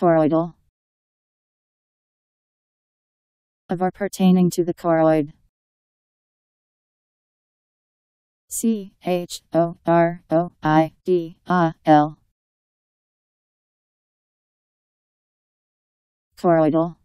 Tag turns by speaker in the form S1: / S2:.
S1: choroidal of or pertaining to the choroid C H O R O I D A L choroidal